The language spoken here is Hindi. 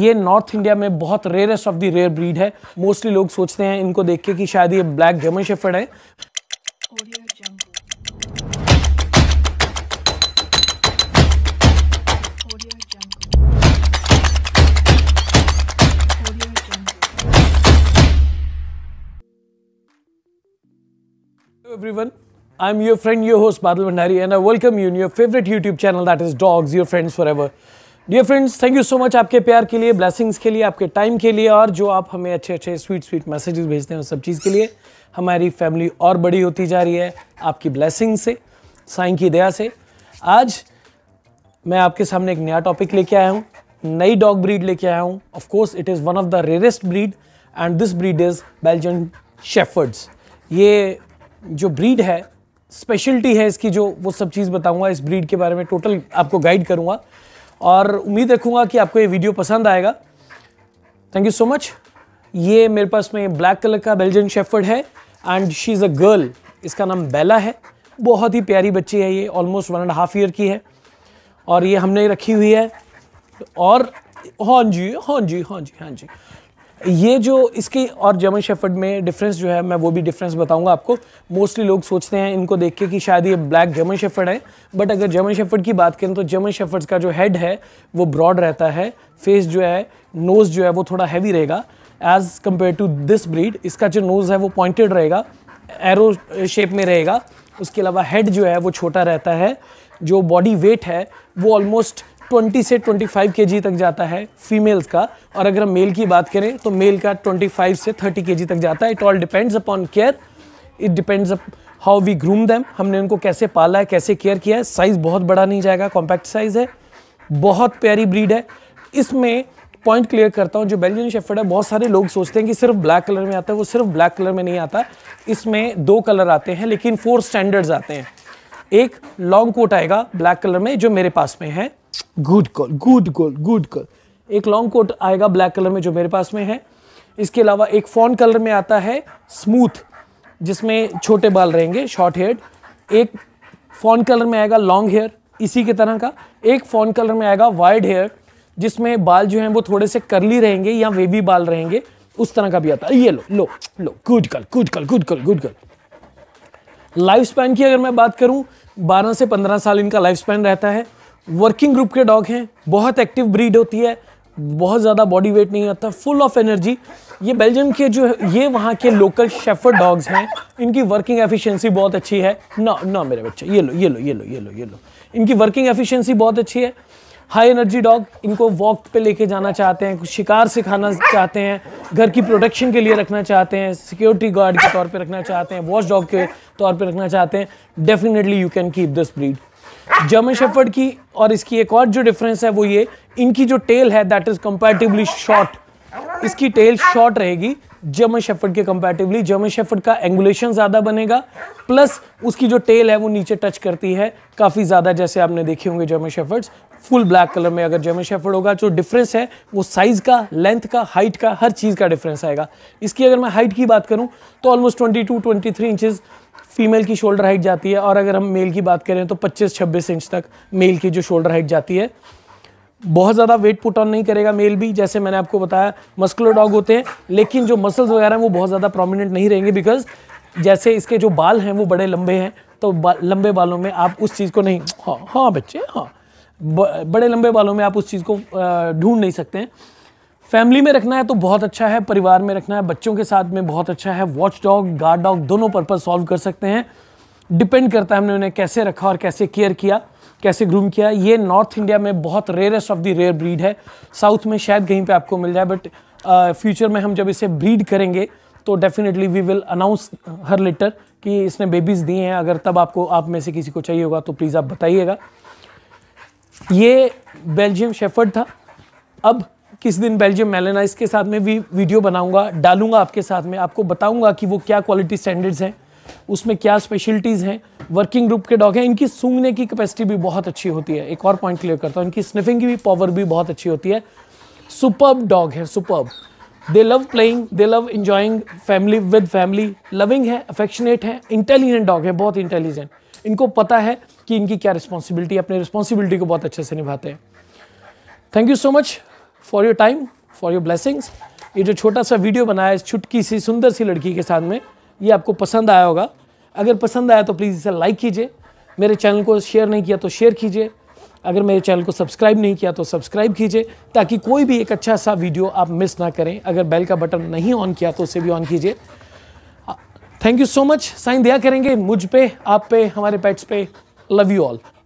ये नॉर्थ इंडिया में बहुत rarest of the rare breed है मोस्टली लोग सोचते हैं इनको देख के कि शायद ये ब्लैक जर्मन शेफर्ड है everyone I am your friend your host Badal Bhandari and I welcome you in your favourite YouTube channel that is dogs your friends for ever dear friends thank you so much आपके प्यार के लिए ब्लैसिंग्स के लिए आपके टाइम के लिए और जो आप हमें अच्छे अच्छे स्वीट स्वीट मैसेजेस भेजते हैं उस सब चीज़ के लिए हमारी फैमिली और बड़ी होती जा रही है आपकी ब्लैसिंग से साइं की दया से आज मैं आपके सामने एक नया टॉपिक लेके आया हूँ नई डॉग ब्रीड लेके आया हूँ of course it is one of the rarest breed and this breed is Belgian shepherds ये जो ब्रीड है स्पेशलिटी है इसकी जो वो सब चीज़ बताऊँगा इस ब्रीड के बारे में टोटल आपको गाइड करूंगा और उम्मीद रखूँगा कि आपको ये वीडियो पसंद आएगा थैंक यू सो मच ये मेरे पास में ब्लैक कलर का बेल्जियन शेफर्ड है and she is a girl इसका नाम बेला है बहुत ही प्यारी बच्ची है ये almost one and half year की है और ये हमने रखी हुई है और हाँ जी हाँ जी हाँ जी हाँ जी ये जो इसकी और जर्मन शेफर्ड में डिफरेंस जो है मैं वो भी डिफरेंस बताऊंगा आपको मोस्टली लोग सोचते हैं इनको देख के कि शायद ये ब्लैक जर्मन शेफर्ड है बट अगर जर्मन शेफर्ड की बात करें तो जर्मन शेफर्ड्स का जो हेड है वो ब्रॉड रहता है फेस जो है नोज़ जो है वो थोड़ा हैवी रहेगा as compare to this breed इसका जो नोज़ है वो पॉइंटेड रहेगा एरो शेप में रहेगा उसके अलावा हेड जो है वो छोटा रहता है जो बॉडी वेट है वो ऑलमोस्ट 20 से 25 केजी तक जाता है फीमेल्स का और अगर हम मेल की बात करें तो मेल का 25 से 30 केजी तक जाता है it all depends upon care it depends up how we groom them हमने उनको कैसे पाला है कैसे केयर किया है साइज़ बहुत बड़ा नहीं जाएगा कॉम्पैक्ट साइज़ है बहुत प्यारी ब्रीड है इसमें पॉइंट क्लियर करता हूँ जो बेल्जियन शेफर्ड है बहुत सारे लोग सोचते हैं कि सिर्फ ब्लैक कलर में आता है वो सिर्फ ब्लैक कलर में नहीं आता इसमें दो कलर आते हैं लेकिन फोर स्टैंडर्ड्स आते हैं एक लॉन्ग कोट आएगा ब्लैक कलर में जो मेरे पास में है good call good call good call एक लॉन्ग कोट आएगा ब्लैक कलर में जो मेरे पास में है इसके अलावा एक फॉन कलर में आता है स्मूथ जिसमें छोटे बाल रहेंगे शॉर्ट हेयर एक फॉन कलर में आएगा लॉन्ग हेयर इसी के तरह का एक फॉन कलर में आएगा वाइड हेयर जिसमें बाल जो हैं वो थोड़े से करली रहेंगे या वेवी बाल रहेंगे उस तरह का भी आता है ये लो लो लो good call good call good call good call life span की अगर मैं बात करूं 12 से 15 साल इनका लाइफ स्पैन रहता है वर्किंग ग्रुप के डॉग हैं बहुत एक्टिव ब्रीड होती है बहुत ज़्यादा बॉडी वेट नहीं आता फुल ऑफ एनर्जी ये बेल्जियम के जो है ये वहाँ के लोकल शेफर्ड डॉग्स हैं इनकी वर्किंग एफिशिएंसी बहुत अच्छी है ना ना मेरे बच्चे ये लो ये लो ये लो ये लो ये लो इनकी वर्किंग एफिशिएंसी बहुत अच्छी है हाई एनर्जी डॉग इनको वॉक पे लेके जाना चाहते हैं शिकार सिखाना चाहते हैं घर की प्रोटेक्शन के लिए रखना चाहते हैं सिक्योरिटी गार्ड के तौर पे रखना चाहते हैं वॉश डॉग के तौर पे रखना चाहते हैं definitely you can keep this breed German shepherd की और इसकी एक और जो डिफरेंस है वो ये इनकी जो टेल है दैट इज कम्पेटिवली शॉर्ट इसकी टेल शॉर्ट रहेगी जर्मन शेफर्ड के कंपेटिवली जर्मन शेफर्ड का एंगुलेशन ज़्यादा बनेगा प्लस उसकी जो टेल है वो नीचे टच करती है काफ़ी ज़्यादा जैसे आपने देखे होंगे German shepherds full black colour में अगर जर्मन शेफर्ड होगा जो डिफरेंस है वो साइज़ का लेंथ का हाइट का हर चीज़ का डिफरेंस आएगा इसकी अगर मैं हाइट की बात करूँ तो almost twenty two twenty three inches female की शोल्डर हाइट जाती है और अगर हम मेल की बात करें तो 25-26 इंच तक मेल की जो शोल्डर हाइट जाती है बहुत ज़्यादा वेट पुट ऑन नहीं करेगा मेल भी जैसे मैंने आपको बताया मस्कुलर डॉग होते हैं लेकिन जो मसल्स वगैरह हैं वो बहुत ज़्यादा प्रोमिनेंट नहीं रहेंगे बिकॉज जैसे इसके जो बाल हैं वो बड़े लंबे हैं तो बा, लंबे बालों में आप उस चीज़ को नहीं हाँ हाँ बच्चे हाँ बड़े लंबे बालों में आप उस चीज़ को ढूंढ नहीं सकते हैं फैमिली में रखना है तो बहुत अच्छा है परिवार में रखना है बच्चों के साथ में बहुत अच्छा है वॉच डॉग गार्ड डॉग दोनों पर्पज सॉल्व कर सकते हैं डिपेंड करता है हमने उन्हें कैसे रखा और कैसे केयर किया कैसे ग्रूम किया ये नॉर्थ इंडिया में बहुत rarest of the rare breed है साउथ में शायद कहीं पे आपको मिल जाए बट फ्यूचर में हम जब इसे ब्रीड करेंगे तो definitely we will announce her later कि इसने बेबीज़ दिए हैं अगर तब आपको आप में से किसी को चाहिए होगा तो प्लीज़ आप बताइएगा ये बेल्जियम शेफर्ड था अब किस दिन बेल्जियम मेलेनाइज के साथ में भी वीडियो बनाऊंगा डालूंगा आपके साथ में आपको बताऊंगा कि वो क्या क्वालिटी स्टैंडर्ड्स हैं उसमें क्या स्पेशलिटीज़ हैं वर्किंग ग्रुप के डॉग हैं इनकी सूंघने की कैपेसिटी भी बहुत अच्छी होती है एक और पॉइंट क्लियर करता हूँ इनकी स्निफिंग की भी पावर भी बहुत अच्छी होती है सुपर्ब डॉग है superb they love playing they love enjoying family with family loving है अफेक्शनेट है इंटेलिजेंट डॉग है बहुत इंटेलिजेंट इनको पता है कि इनकी क्या रिस्पॉन्सिबिलिटी अपनी रिस्पॉन्सिबिलिटी को बहुत अच्छे से निभाते हैं thank you so much for your time for your blessings ये जो छोटा सा वीडियो बनाया इस छुटकी सी सुंदर सी लड़की के साथ में ये आपको पसंद आया होगा अगर पसंद आया तो प्लीज़ इसे लाइक कीजिए मेरे चैनल को शेयर नहीं किया तो शेयर कीजिए अगर मेरे चैनल को सब्सक्राइब नहीं किया तो सब्सक्राइब कीजिए ताकि कोई भी एक अच्छा सा वीडियो आप मिस ना करें अगर बेल का बटन नहीं ऑन किया तो उसे भी ऑन कीजिए thank you so much sign दिया करेंगे मुझ पे आप पे हमारे पेट्स पे Love you all.